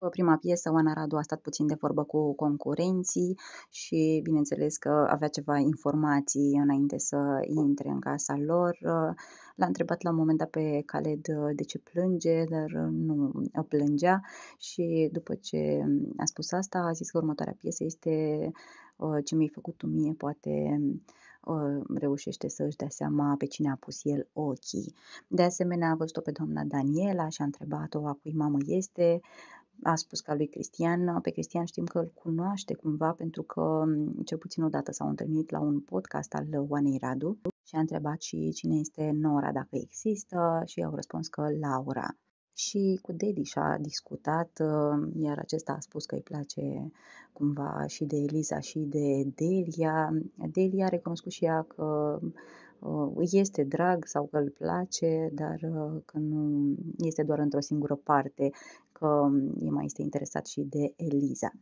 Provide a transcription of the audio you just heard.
o prima piesă, Oana Radu a stat puțin de vorbă cu concurenții și, bineînțeles, că avea ceva informații înainte să intre în casa lor. L-a întrebat la un moment dat pe Khaled uh, de ce plânge, dar uh, nu o plângea și după ce a spus asta, a zis că următoarea piesă este uh, ce mi-ai făcut tu mie, poate reușește să își dea seama pe cine a pus el ochii. De asemenea, a văzut-o pe doamna Daniela și a întrebat-o a cui mamă este a spus ca lui Cristian. Pe Cristian știm că îl cunoaște cumva pentru că cel puțin o dată s-au întâlnit la un podcast al Oanei Radu și a întrebat și cine este Nora, dacă există și au răspuns că Laura și cu Deli și-a discutat, uh, iar acesta a spus că îi place cumva și de Eliza și de Delia. Delia a recunoscut și ea că îi uh, este drag sau că îl place, dar uh, că nu este doar într-o singură parte, că um, e mai este interesat și de Eliza.